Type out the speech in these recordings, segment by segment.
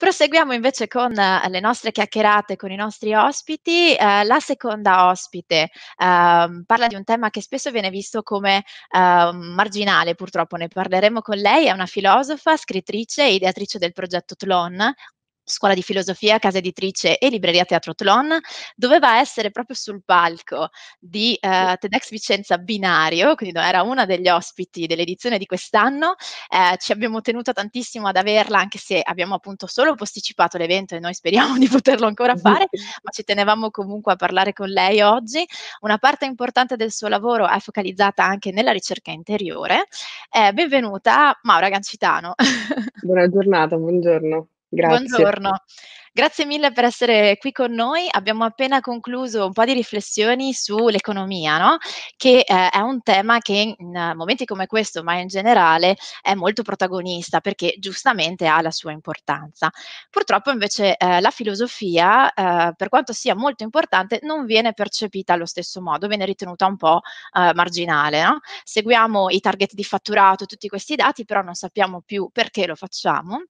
Proseguiamo invece con eh, le nostre chiacchierate con i nostri ospiti. Eh, la seconda ospite eh, parla di un tema che spesso viene visto come eh, marginale, purtroppo ne parleremo con lei. È una filosofa, scrittrice e ideatrice del progetto Tlon, Scuola di Filosofia, Casa Editrice e Libreria Teatro Tlon, doveva essere proprio sul palco di eh, TEDx Vicenza Binario, quindi era una degli ospiti dell'edizione di quest'anno. Eh, ci abbiamo tenuto tantissimo ad averla, anche se abbiamo appunto solo posticipato l'evento e noi speriamo di poterlo ancora fare, ma ci tenevamo comunque a parlare con lei oggi. Una parte importante del suo lavoro è focalizzata anche nella ricerca interiore. Eh, benvenuta Maura Gancitano. Buona giornata, buongiorno. Grazie. Buongiorno. Grazie mille per essere qui con noi. Abbiamo appena concluso un po' di riflessioni sull'economia, no? che eh, è un tema che in momenti come questo, ma in generale, è molto protagonista perché giustamente ha la sua importanza. Purtroppo invece eh, la filosofia, eh, per quanto sia molto importante, non viene percepita allo stesso modo, viene ritenuta un po' eh, marginale. No? Seguiamo i target di fatturato, tutti questi dati, però non sappiamo più perché lo facciamo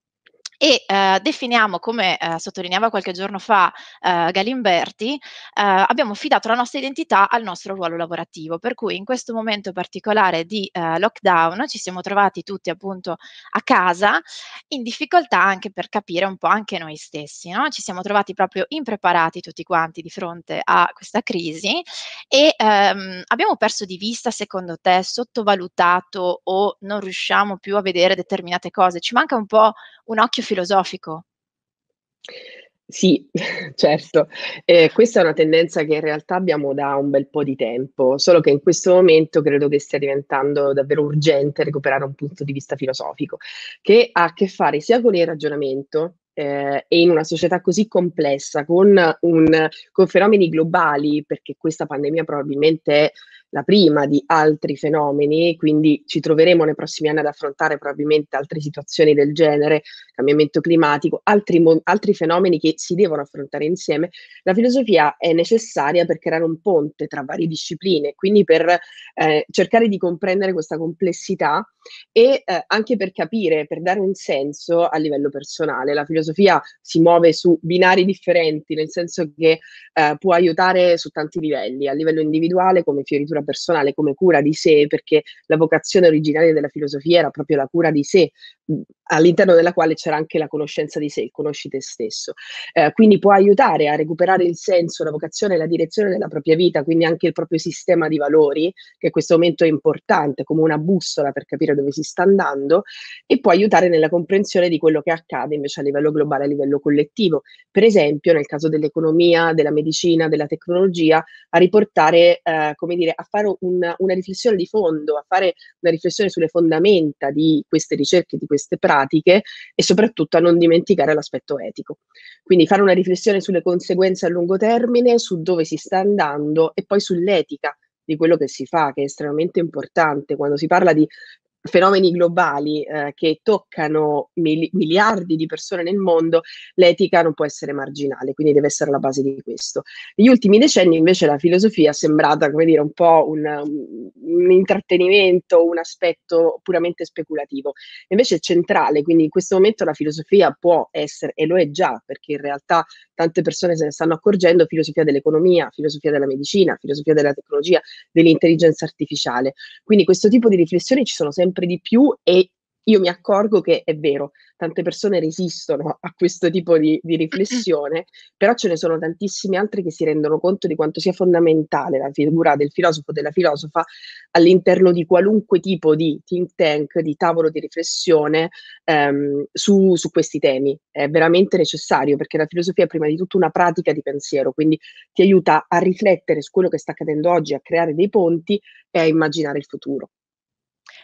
e eh, definiamo, come eh, sottolineava qualche giorno fa eh, Galimberti, eh, abbiamo affidato la nostra identità al nostro ruolo lavorativo, per cui in questo momento particolare di eh, lockdown ci siamo trovati tutti appunto a casa in difficoltà anche per capire un po' anche noi stessi, no? ci siamo trovati proprio impreparati tutti quanti di fronte a questa crisi e ehm, abbiamo perso di vista, secondo te, sottovalutato o non riusciamo più a vedere determinate cose, ci manca un po' un occhio filosofico. Sì, certo. Eh, questa è una tendenza che in realtà abbiamo da un bel po' di tempo, solo che in questo momento credo che stia diventando davvero urgente recuperare un punto di vista filosofico, che ha a che fare sia con il ragionamento, eh, e in una società così complessa, con, un, con fenomeni globali, perché questa pandemia probabilmente è la prima di altri fenomeni, quindi ci troveremo nei prossimi anni ad affrontare probabilmente altre situazioni del genere, cambiamento climatico, altri, altri fenomeni che si devono affrontare insieme, la filosofia è necessaria per creare un ponte tra varie discipline, quindi per eh, cercare di comprendere questa complessità e eh, anche per capire, per dare un senso a livello personale. La filosofia si muove su binari differenti, nel senso che eh, può aiutare su tanti livelli, a livello individuale come fioritura cura personale come cura di sé, perché la vocazione originaria della filosofia era proprio la cura di sé, mm, all'interno della quale c'era anche la conoscenza di sé, il conosci te stesso. Eh, quindi può aiutare a recuperare il senso, la vocazione e la direzione della propria vita, quindi anche il proprio sistema di valori, che in questo momento è importante come una bussola per capire dove si sta andando, e può aiutare nella comprensione di quello che accade invece a livello globale, a livello collettivo. Per esempio, nel caso dell'economia, della medicina, della tecnologia, a riportare, eh, come dire, a fare una, una riflessione di fondo, a fare una riflessione sulle fondamenta di queste ricerche, di queste pratiche e soprattutto a non dimenticare l'aspetto etico. Quindi fare una riflessione sulle conseguenze a lungo termine, su dove si sta andando e poi sull'etica di quello che si fa, che è estremamente importante. Quando si parla di fenomeni globali eh, che toccano mili- miliardi di persone nel mondo, l'etica non può essere marginale, quindi deve essere la base di questo. Negli ultimi decenni invece la filosofia è sembrata, come dire, un po' un, un intrattenimento, un aspetto puramente speculativo. Invece è centrale, quindi in questo momento la filosofia può essere, e lo è già, perché in realtà tante persone se ne stanno accorgendo, filosofia dell'economia, filosofia della medicina, filosofia della tecnologia, dell'intelligenza artificiale. Quindi questo tipo di riflessioni ci sono sempre di più e io mi accorgo che è vero, tante persone resistono a questo tipo di, di, riflessione, però ce ne sono tantissime altre che si rendono conto di quanto sia fondamentale la figura del filosofo o della filosofa all'interno di qualunque tipo di think tank, di tavolo di riflessione ehm, su, su questi temi. È veramente necessario perché la filosofia è prima di tutto una pratica di pensiero, quindi ti aiuta a riflettere su quello che sta accadendo oggi, a creare dei ponti e a immaginare il futuro.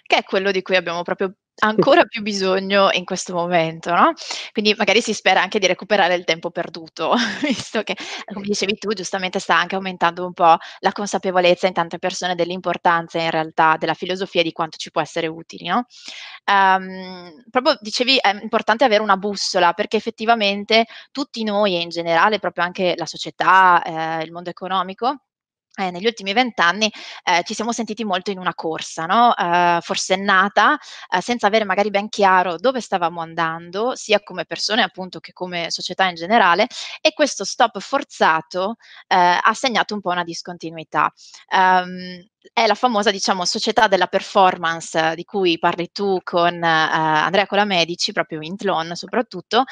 Che è quello di cui abbiamo proprio ancora più bisogno in questo momento, no? Quindi magari si spera anche di recuperare il tempo perduto, visto che, come dicevi tu, giustamente sta anche aumentando un po' la consapevolezza in tante persone dell'importanza in realtà della filosofia e di quanto ci può essere utile, no? Um, proprio dicevi è importante avere una bussola perché effettivamente tutti noi e in generale proprio anche la società, eh, il mondo economico, eh, negli ultimi vent'anni eh, ci siamo sentiti molto in una corsa, no? eh, forsennata, eh, senza avere magari ben chiaro dove stavamo andando, sia come persone appunto che come società in generale, e questo stop forzato eh, ha segnato un po' una discontinuità. Um, è la famosa diciamo, società della performance di cui parli tu con eh, Andrea Colamedici, proprio in Tlon soprattutto,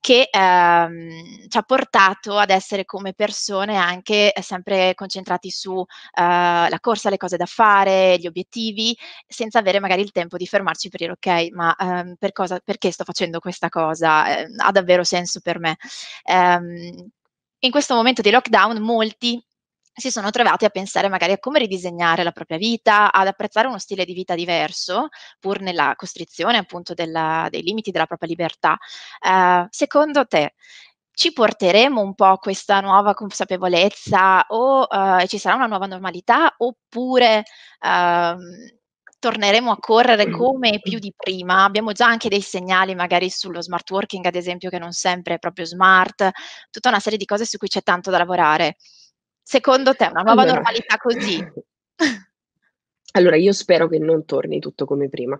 che ehm, ci ha portato ad essere come persone anche eh, sempre concentrati sulla eh, corsa, le cose da fare, gli obiettivi, senza avere magari il tempo di fermarci per dire ok, ma ehm, per cosa, perché sto facendo questa cosa? Eh, ha davvero senso per me? Ehm, in questo momento di lockdown molti si sono trovati a pensare magari a come ridisegnare la propria vita, ad apprezzare uno stile di vita diverso, pur nella costrizione appunto della, dei limiti della propria libertà. Uh, secondo te ci porteremo un po' questa nuova consapevolezza o uh, ci sarà una nuova normalità oppure uh, torneremo a correre come più di prima? Abbiamo già anche dei segnali magari sullo smart working ad esempio che non sempre è proprio smart, tutta una serie di cose su cui c'è tanto da lavorare. Secondo te una nuova allora. normalità così? Allora, io spero che non torni tutto come prima,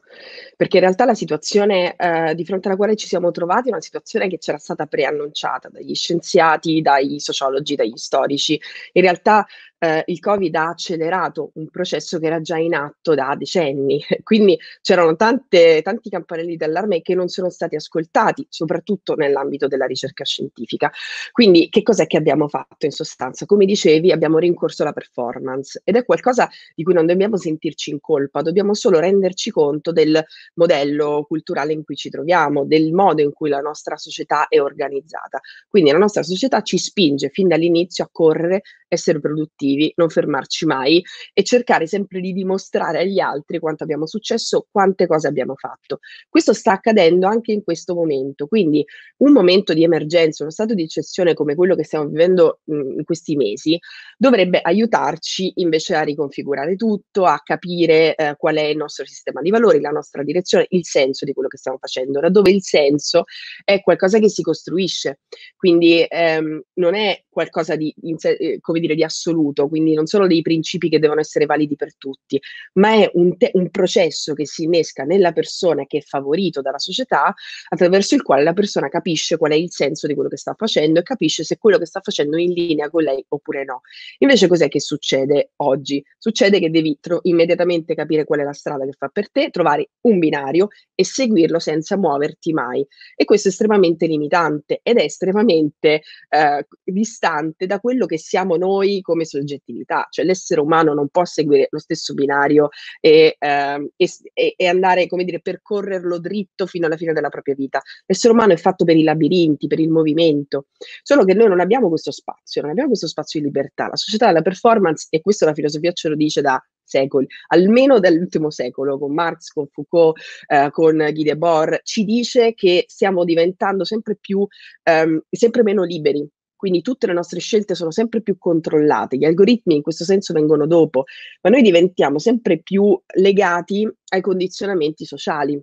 perché in realtà la situazione eh, di fronte alla quale ci siamo trovati è una situazione che c'era stata preannunciata dagli scienziati, dai sociologi, dagli storici. In realtà eh, il Covid ha accelerato un processo che era già in atto da decenni, quindi c'erano tante, tanti campanelli d'allarme che non sono stati ascoltati, soprattutto nell'ambito della ricerca scientifica. Quindi che cos'è che abbiamo fatto in sostanza? Come dicevi, abbiamo rincorso la performance ed è qualcosa di cui non dobbiamo sentirci in colpa, dobbiamo solo renderci conto del modello culturale in cui ci troviamo, del modo in cui la nostra società è organizzata. Quindi la nostra società ci spinge fin dall'inizio a correre, essere produttivi, obiettivi, non fermarci mai e cercare sempre di dimostrare agli altri quanto abbiamo successo, quante cose abbiamo fatto. Questo sta accadendo anche in questo momento, quindi un momento di emergenza, uno stato di eccezione come quello che stiamo vivendo mhmm, in questi mesi, dovrebbe aiutarci invece a riconfigurare tutto, a capire eh, qual è il nostro sistema di valori, la nostra direzione, il senso di quello che stiamo facendo, laddove il senso è qualcosa che si costruisce, quindi ehm, non è qualcosa di, eh, come dire, di assoluto, contenuto, quindi non sono dei principi che devono essere validi per tutti, ma è un, te- un processo che si innesca nella persona che è favorito dalla società, attraverso il quale la persona capisce qual è il senso di quello che sta facendo e capisce se quello che sta facendo è in linea con lei oppure no. Invece cos'è che succede oggi? Succede che devi tro- immediatamente capire qual è la strada che fa per te, trovare un binario e seguirlo senza muoverti mai. E questo è estremamente limitante ed è estremamente eh, distante da quello che siamo noi come so- soggettività, cioè l'essere umano non può seguire lo stesso binario e, ehm, e, e andare, come dire, percorrerlo dritto fino alla fine della propria vita. L'essere umano è fatto per i labirinti, per il movimento, solo che noi non abbiamo questo spazio, non abbiamo questo spazio di libertà. La società della performance, e questo la filosofia ce lo dice da secoli, almeno dall'ultimo secolo, con Marx, con Foucault, eh, con Guy Debord, ci dice che stiamo diventando sempre più, ehm, sempre meno liberi, quindi tutte le nostre scelte sono sempre più controllate, gli algoritmi in questo senso vengono dopo, ma noi diventiamo sempre più legati ai condizionamenti sociali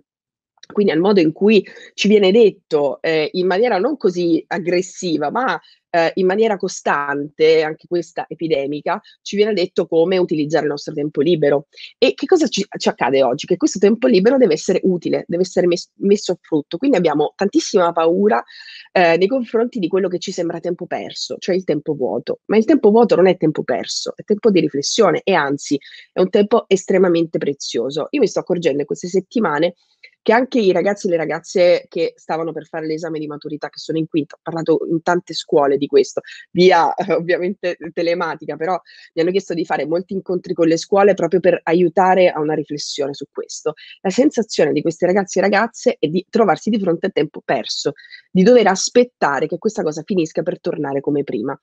quindi al modo in cui ci viene detto eh, in maniera non così aggressiva, ma eh, in maniera costante, anche questa epidemica, ci viene detto come utilizzare il nostro tempo libero. E che cosa ci, ci accade oggi? Che questo tempo libero deve essere utile, deve essere mes- messo a frutto. Quindi abbiamo tantissima paura eh, nei confronti di quello che ci sembra tempo perso, cioè il tempo vuoto. Ma il tempo vuoto non è tempo perso, è tempo di riflessione e anzi è un tempo estremamente prezioso. Io mi sto accorgendo in queste settimane che anche i ragazzi e le ragazze che stavano per fare l'esame di maturità, che sono in quinta, ho parlato in tante scuole di questo, via eh, ovviamente telematica, però mi hanno chiesto di fare molti incontri con le scuole proprio per aiutare a una riflessione su questo. La sensazione di questi ragazzi e ragazze è di trovarsi di fronte a tempo perso, di dover aspettare che questa cosa finisca per tornare come prima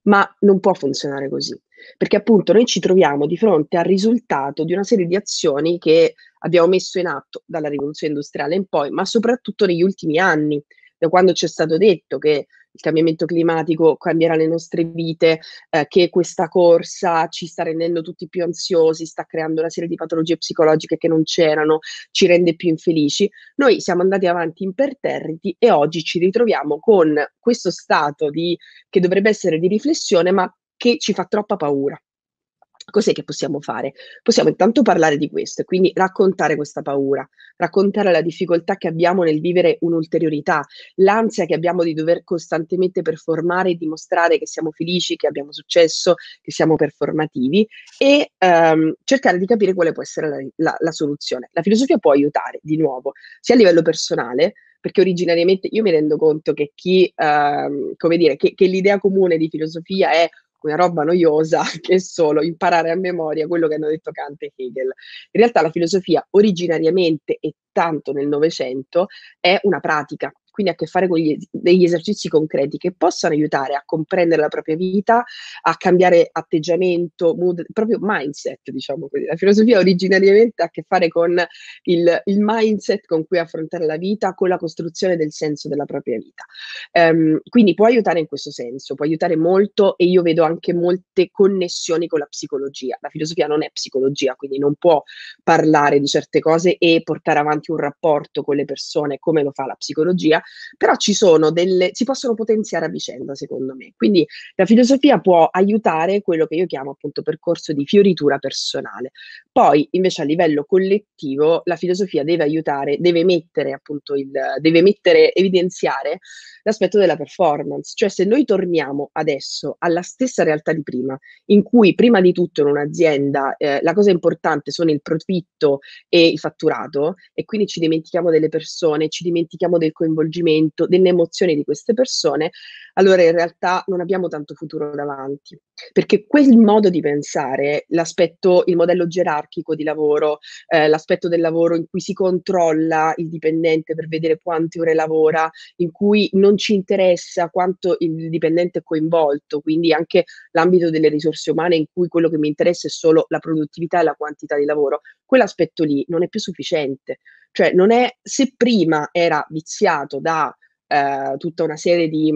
ma non può funzionare così, perché appunto noi ci troviamo di fronte al risultato di una serie di azioni che abbiamo messo in atto dalla rivoluzione industriale in poi, ma soprattutto negli ultimi anni, da quando ci è stato detto che il cambiamento climatico cambierà le nostre vite, eh, che questa corsa ci sta rendendo tutti più ansiosi, sta creando una serie di patologie psicologiche che non c'erano, ci rende più infelici. Noi siamo andati avanti imperterriti e oggi ci ritroviamo con questo stato di, che dovrebbe essere di riflessione, ma che ci fa troppa paura. Cos'è che possiamo fare? Possiamo intanto parlare di questo e quindi raccontare questa paura, raccontare la difficoltà che abbiamo nel vivere un'ulteriorità, l'ansia che abbiamo di dover costantemente performare e dimostrare che siamo felici, che abbiamo successo, che siamo performativi e ehm, cercare di capire quale può essere la, la, la soluzione. La filosofia può aiutare, di nuovo, sia a livello personale, perché originariamente io mi rendo conto che chi, ehm, come dire, che, che l'idea comune di filosofia è una roba noiosa che è solo imparare a memoria quello che hanno detto Kant e Hegel. In realtà la filosofia originariamente e tanto nel Novecento è una pratica, quindi a che fare con gli, degli esercizi concreti che possano aiutare a comprendere la propria vita, a cambiare atteggiamento, mood, proprio mindset, diciamo così. La filosofia originariamente ha a che fare con il, il mindset con cui affrontare la vita, con la costruzione del senso della propria vita. Um, quindi può aiutare in questo senso, può aiutare molto e io vedo anche molte connessioni con la psicologia. La filosofia non è psicologia, quindi non può parlare di certe cose e portare avanti un rapporto con le persone come lo fa la psicologia, però ci sono delle, si possono potenziare a vicenda secondo me. Quindi la filosofia può aiutare quello che io chiamo appunto percorso di fioritura personale. Poi invece a livello collettivo la filosofia deve aiutare, deve mettere appunto il, deve mettere, evidenziare l'aspetto della performance, cioè se noi torniamo adesso alla stessa realtà di prima, in cui prima di tutto in un'azienda eh, la cosa importante sono il profitto e il fatturato e quindi ci dimentichiamo delle persone, ci dimentichiamo del coinvolgimento, delle emozioni di queste persone, allora in realtà non abbiamo tanto futuro davanti, perché quel modo di pensare, l'aspetto, il modello gerarchico di lavoro, eh, l'aspetto del lavoro in cui si controlla il dipendente per vedere quante ore lavora, in cui non ci interessa quanto il dipendente è coinvolto, quindi anche l'ambito delle risorse umane in cui quello che mi interessa è solo la produttività e la quantità di lavoro, quell'aspetto lì non è più sufficiente. Cioè, non è se prima era viziato da eh, tutta una serie di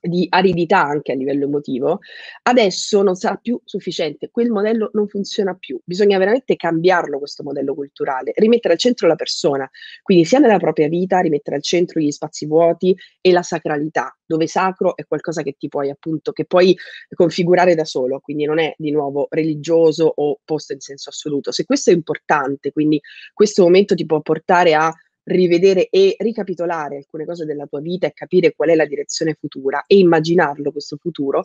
di aridità anche a livello emotivo, adesso non sarà più sufficiente, quel modello non funziona più, bisogna veramente cambiarlo questo modello culturale, rimettere al centro la persona, quindi sia nella propria vita, rimettere al centro gli spazi vuoti e la sacralità, dove sacro è qualcosa che ti puoi appunto, che puoi configurare da solo, quindi non è di nuovo religioso o posto in senso assoluto. Se questo è importante, quindi questo momento ti può portare a rivedere e ricapitolare alcune cose della tua vita e capire qual è la direzione futura e immaginarlo questo futuro,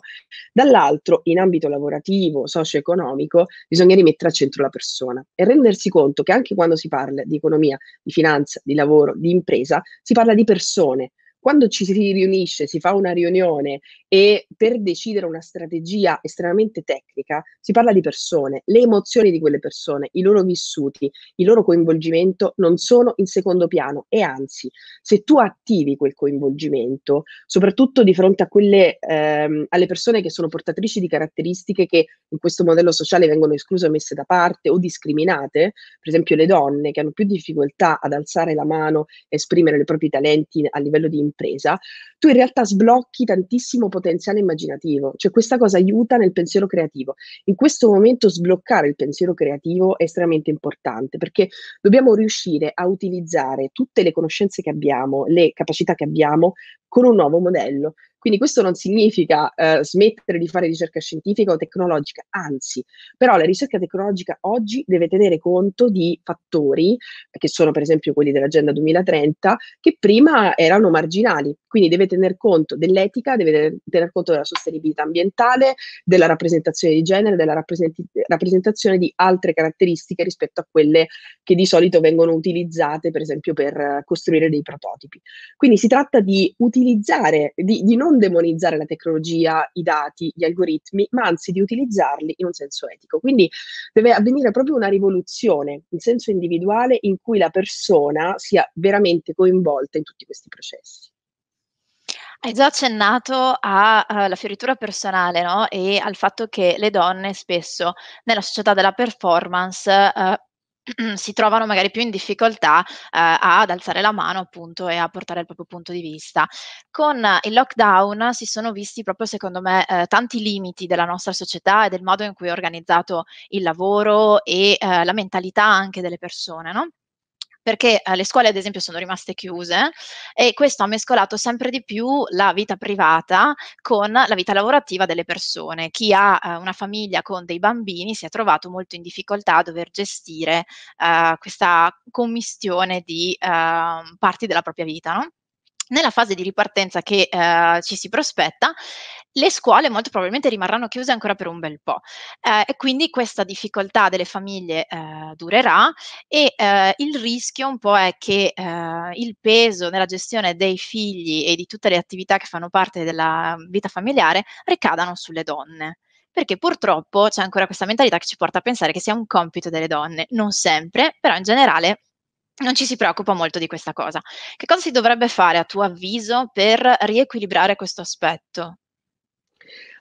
dall'altro in ambito lavorativo, socio-economico, bisogna rimettere al centro la persona e rendersi conto che anche quando si parla di economia, di finanza, di lavoro, di impresa, si parla di persone, quando ci si riunisce, si fa una riunione e per decidere una strategia estremamente tecnica si parla di persone, le emozioni di quelle persone, i loro vissuti, il loro coinvolgimento non sono in secondo piano e anzi, se tu attivi quel coinvolgimento, soprattutto di fronte a quelle, ehm, alle persone che sono portatrici di caratteristiche che in questo modello sociale vengono escluse o messe da parte o discriminate, per esempio le donne che hanno più difficoltà ad alzare la mano, esprimere i propri talenti a livello di impresa, tu in realtà sblocchi tantissimo potenziale immaginativo, cioè questa cosa aiuta nel pensiero creativo. In questo momento sbloccare il pensiero creativo è estremamente importante perché dobbiamo riuscire a utilizzare tutte le conoscenze che abbiamo, le capacità che abbiamo con un nuovo modello. Quindi questo non significa eh, smettere di fare ricerca scientifica o tecnologica, anzi, però la ricerca tecnologica oggi deve tenere conto di fattori, che sono per esempio quelli dell'Agenda 2030, che prima erano marginali. Quindi deve tener conto dell'etica, deve tener conto della sostenibilità ambientale, della rappresentazione di genere, della rappresent- rappresentazione di altre caratteristiche rispetto a quelle che di solito vengono utilizzate, per esempio, per costruire dei prototipi. Quindi si tratta di utilizzare, di, di non non demonizzare la tecnologia, i dati, gli algoritmi, ma anzi di utilizzarli in un senso etico. Quindi deve avvenire proprio una rivoluzione in senso individuale in cui la persona sia veramente coinvolta in tutti questi processi. Hai già accennato alla eh, fioritura personale no? e al fatto che le donne spesso nella società della performance eh, si trovano magari più in difficoltà eh, ad alzare la mano appunto e a portare il proprio punto di vista. Con il lockdown si sono visti proprio secondo me eh, tanti limiti della nostra società e del modo in cui è organizzato il lavoro e eh, la mentalità anche delle persone, no? perché eh, le scuole ad esempio sono rimaste chiuse e questo ha mescolato sempre di più la vita privata con la vita lavorativa delle persone. Chi ha eh, una famiglia con dei bambini si è trovato molto in difficoltà a dover gestire eh, questa commistione di ehm, parti della propria vita. No? nella fase di ripartenza che eh, ci si prospetta, le scuole molto probabilmente rimarranno chiuse ancora per un bel po' eh, e quindi questa difficoltà delle famiglie eh, durerà e eh, il rischio un po' è che eh, il peso nella gestione dei figli e di tutte le attività che fanno parte della vita familiare ricadano sulle donne perché purtroppo c'è ancora questa mentalità che ci porta a pensare che sia un compito delle donne, non sempre, però in generale non ci si preoccupa molto di questa cosa. Che cosa si dovrebbe fare a tuo avviso per riequilibrare questo aspetto?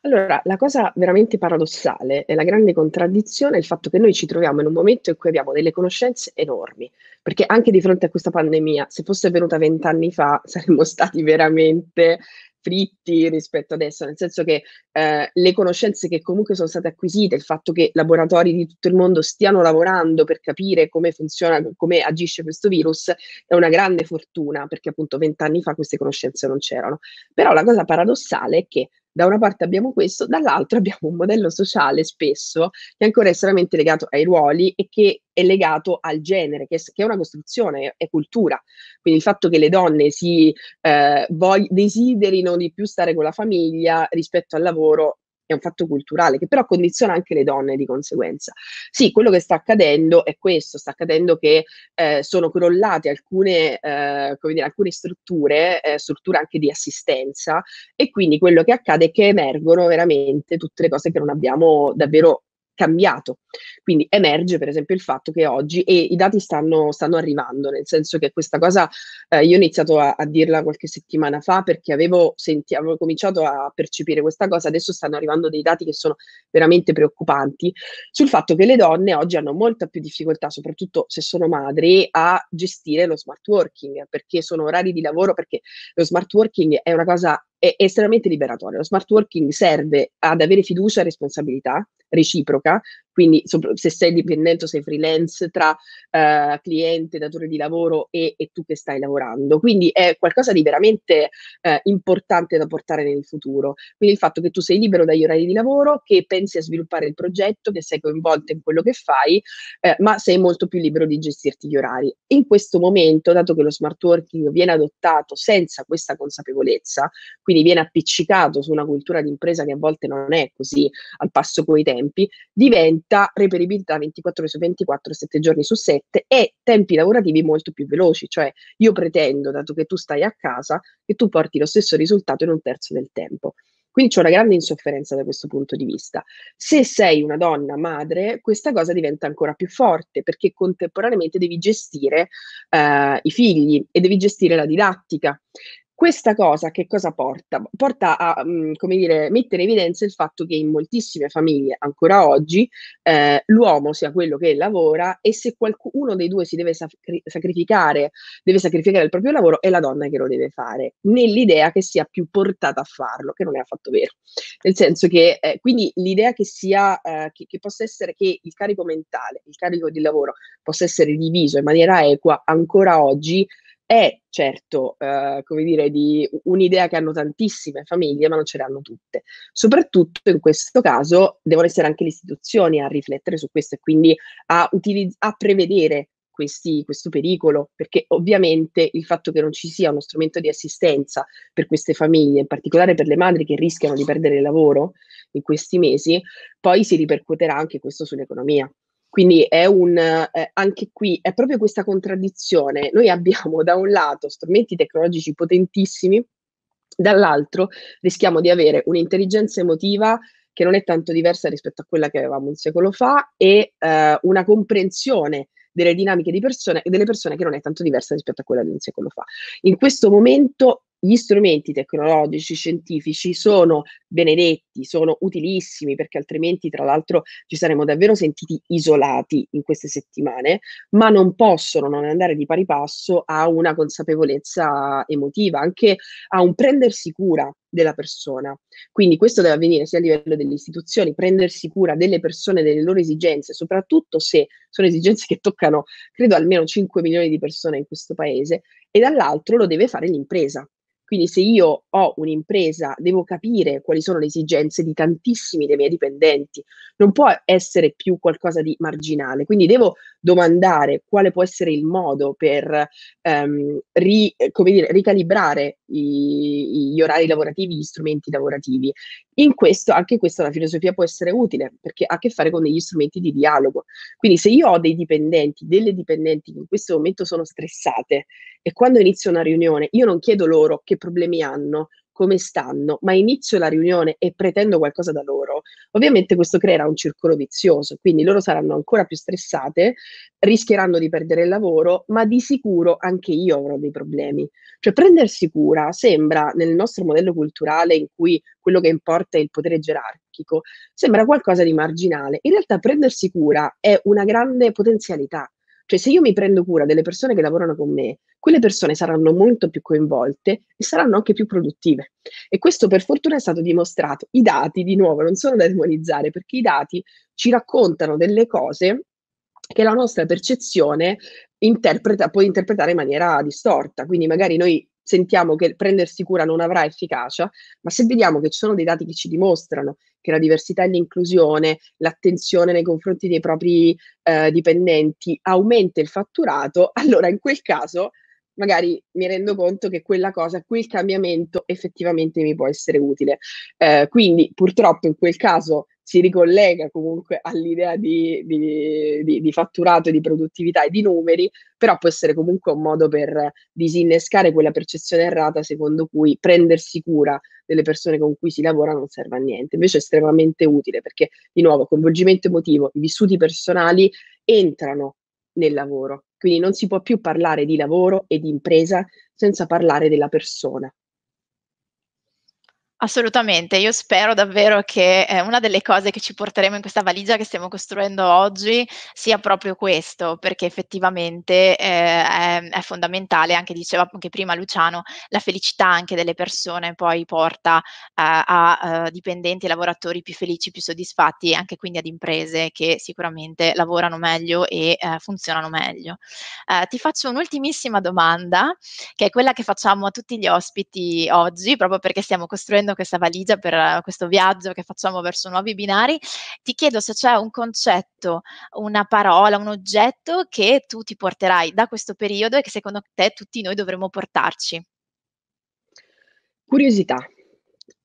Allora, la cosa veramente paradossale e la grande contraddizione è il fatto che noi ci troviamo in un momento in cui abbiamo delle conoscenze enormi, perché anche di fronte a questa pandemia, se fosse venuta vent'anni fa, saremmo stati veramente fritti rispetto adesso, nel senso che eh, le conoscenze che comunque sono state acquisite, il fatto che laboratori di tutto il mondo stiano lavorando per capire come funziona, come agisce questo virus, è una grande fortuna, perché appunto vent'anni fa queste conoscenze non c'erano. Però la cosa paradossale è che da una parte abbiamo questo, dall'altra abbiamo un modello sociale spesso che ancora è estremamente legato ai ruoli e che è legato al genere, che è, che è una costruzione, è cultura. Quindi il fatto che le donne si eh, vog- desiderino di più stare con la famiglia rispetto al lavoro è un fatto culturale che però condiziona anche le donne di conseguenza. Sì, quello che sta accadendo è questo, sta accadendo che eh, sono crollate alcune, eh, come dire, alcune strutture, eh, strutture anche di assistenza e quindi quello che accade è che emergono veramente tutte le cose che non abbiamo davvero cambiato. Quindi emerge per esempio il fatto che oggi, e i dati stanno, stanno arrivando, nel senso che questa cosa eh, io ho iniziato a, a, dirla qualche settimana fa perché avevo, senti, avevo cominciato a percepire questa cosa, adesso stanno arrivando dei dati che sono veramente preoccupanti sul fatto che le donne oggi hanno molta più difficoltà, soprattutto se sono madri, a gestire lo smart working, perché sono orari di lavoro, perché lo smart working è una cosa è estremamente liberatoria. Lo smart working serve ad avere fiducia e responsabilità, Rishi Proka, Quindi se sei dipendente o sei freelance tra eh, cliente, datore di lavoro e, e, tu che stai lavorando. Quindi è qualcosa di veramente eh, importante da portare nel futuro. Quindi il fatto che tu sei libero dagli orari di lavoro, che pensi a sviluppare il progetto, che sei coinvolto in quello che fai, eh, ma sei molto più libero di gestirti gli orari. In questo momento, dato che lo smart working viene adottato senza questa consapevolezza, quindi viene appiccicato su una cultura di impresa che a volte non è così al passo coi tempi, diventa reperibilità, reperibilità 24 ore su 24, 7 giorni su 7 e tempi lavorativi molto più veloci, cioè io pretendo, dato che tu stai a casa, che tu porti lo stesso risultato in un terzo del tempo. Quindi c'è una grande insofferenza da questo punto di vista. Se sei una donna madre, questa cosa diventa ancora più forte perché contemporaneamente devi gestire eh, i figli e devi gestire la didattica. Questa cosa che cosa porta? Porta a mm, come dire, mettere in evidenza il fatto che in moltissime famiglie ancora oggi eh, l'uomo sia quello che lavora e se qualcuno dei due si deve sacrificare, deve sacrificare il proprio lavoro, è la donna che lo deve fare, nell'idea che sia più portata a farlo, che non è affatto vero. Nel senso che eh, quindi l'idea che sia eh, che, che possa essere che il carico mentale, il carico di lavoro possa essere diviso in maniera equa ancora oggi è certo, eh, come dire, di un'idea che hanno tantissime famiglie, ma non ce l'hanno tutte. Soprattutto in questo caso devono essere anche le istituzioni a riflettere su questo e quindi a, utilizz- a prevedere questi, questo pericolo, perché ovviamente il fatto che non ci sia uno strumento di assistenza per queste famiglie, in particolare per le madri che rischiano di perdere il lavoro in questi mesi, poi si ripercuoterà anche questo sull'economia. Quindi è un, eh, anche qui è proprio questa contraddizione. Noi abbiamo da un lato strumenti tecnologici potentissimi, dall'altro rischiamo di avere un'intelligenza emotiva che non è tanto diversa rispetto a quella che avevamo un secolo fa e eh, una comprensione delle dinamiche di persone, e delle persone che non è tanto diversa rispetto a quella di un secolo fa. In questo momento gli strumenti tecnologici, scientifici sono benedetti, sono utilissimi perché altrimenti tra l'altro ci saremmo davvero sentiti isolati in queste settimane, ma non possono non andare di pari passo a una consapevolezza emotiva, anche a un prendersi cura della persona. Quindi questo deve avvenire sia a livello delle istituzioni, prendersi cura delle persone, delle loro esigenze, soprattutto se sono esigenze che toccano, credo, almeno 5 milioni di persone in questo paese, e dall'altro lo deve fare l'impresa quindi se io ho un'impresa, devo capire quali sono le esigenze di tantissimi dei miei dipendenti, non può essere più qualcosa di marginale, quindi devo domandare quale può essere il modo per ehm, ri, dire, ricalibrare i, gli orari lavorativi, gli strumenti lavorativi. In questo, anche questa la filosofia può essere utile perché ha a che fare con degli strumenti di dialogo. Quindi se io ho dei dipendenti, delle dipendenti che in questo momento sono stressate e quando inizio una riunione io non chiedo loro che che problemi hanno, come stanno, ma inizio la riunione e pretendo qualcosa da loro, ovviamente questo creerà un circolo vizioso, quindi loro saranno ancora più stressate, rischieranno di perdere il lavoro, ma di sicuro anche io avrò dei problemi. Cioè prendersi cura sembra nel nostro modello culturale in cui quello che importa è il potere gerarchico, sembra qualcosa di marginale. In realtà prendersi cura è una grande potenzialità cioè, se io mi prendo cura delle persone che lavorano con me, quelle persone saranno molto più coinvolte e saranno anche più produttive. E questo per fortuna è stato dimostrato. I dati, di nuovo, non sono da demonizzare, perché i dati ci raccontano delle cose che la nostra percezione interpreta, può interpretare in maniera distorta. Quindi magari noi sentiamo che prendersi cura non avrà efficacia, ma se vediamo che ci sono dei dati che ci dimostrano che la diversità e l'inclusione, l'attenzione nei confronti dei propri eh, dipendenti aumenta il fatturato, allora in quel caso magari mi rendo conto che quella cosa, quel cambiamento effettivamente mi può essere utile. Eh, quindi purtroppo in quel caso si ricollega comunque all'idea di, di, di, di, fatturato, di produttività e di numeri, però può essere comunque un modo per disinnescare quella percezione errata secondo cui prendersi cura delle persone con cui si lavora non serve a niente. Invece è estremamente utile perché, di nuovo, coinvolgimento emotivo, i vissuti personali entrano nel lavoro. Quindi non si può più parlare di lavoro e di impresa senza parlare della persona Assolutamente, io spero davvero che eh, una delle cose che ci porteremo in questa valigia che stiamo costruendo oggi sia proprio questo, perché effettivamente eh, è, è, fondamentale, anche diceva anche prima Luciano, la felicità anche delle persone poi porta eh, a eh, dipendenti e lavoratori più felici, più soddisfatti e anche quindi ad imprese che sicuramente lavorano meglio e eh, funzionano meglio. Eh, ti faccio un'ultimissima domanda, che è quella che facciamo a tutti gli ospiti oggi, proprio perché stiamo costruendo facendo questa valigia per questo viaggio che facciamo verso nuovi binari, ti chiedo se c'è un concetto, una parola, un oggetto che tu ti porterai da questo periodo e che secondo te tutti noi dovremmo portarci. Curiosità.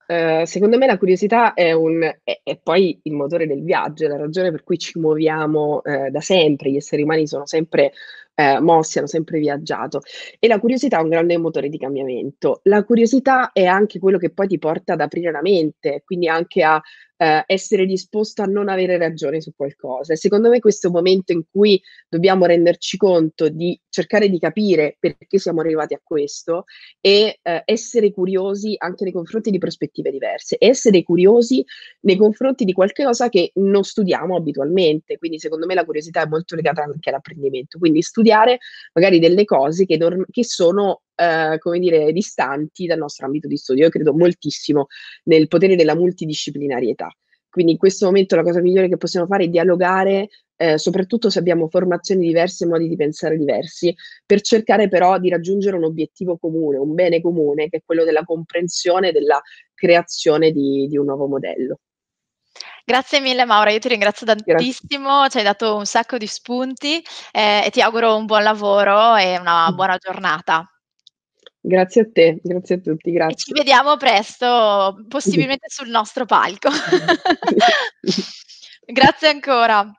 Uh, secondo me la curiosità è, un, è, è, poi il motore del viaggio, è la ragione per cui ci muoviamo uh, da sempre, gli esseri umani sono sempre eh, mossi, hanno sempre viaggiato. E la curiosità è un grande motore di cambiamento. La curiosità è anche quello che poi ti porta ad aprire la mente, quindi anche a eh, essere disposto a non avere ragione su qualcosa. secondo me questo è un momento in cui dobbiamo renderci conto di cercare di capire perché siamo arrivati a questo e eh, essere curiosi anche nei confronti di prospettive diverse, essere curiosi nei confronti di qualcosa che non studiamo abitualmente. Quindi secondo me la curiosità è molto legata anche all'apprendimento. Quindi studiare magari delle cose che, che sono eh, come dire, distanti dal nostro ambito di studio. Io credo moltissimo nel potere della multidisciplinarietà. Quindi in questo momento la cosa migliore che possiamo fare è dialogare, eh, soprattutto se abbiamo formazioni diverse, e modi di pensare diversi, per cercare però di raggiungere un obiettivo comune, un bene comune, che è quello della comprensione e della creazione di, di un nuovo modello. Grazie mille Maura, io ti ringrazio tantissimo, Grazie. ci hai dato un sacco di spunti eh, e ti auguro un buon lavoro e una mm. buona giornata. Grazie a te, grazie a tutti, grazie. ci vediamo presto, possibilmente sul nostro palco. grazie ancora.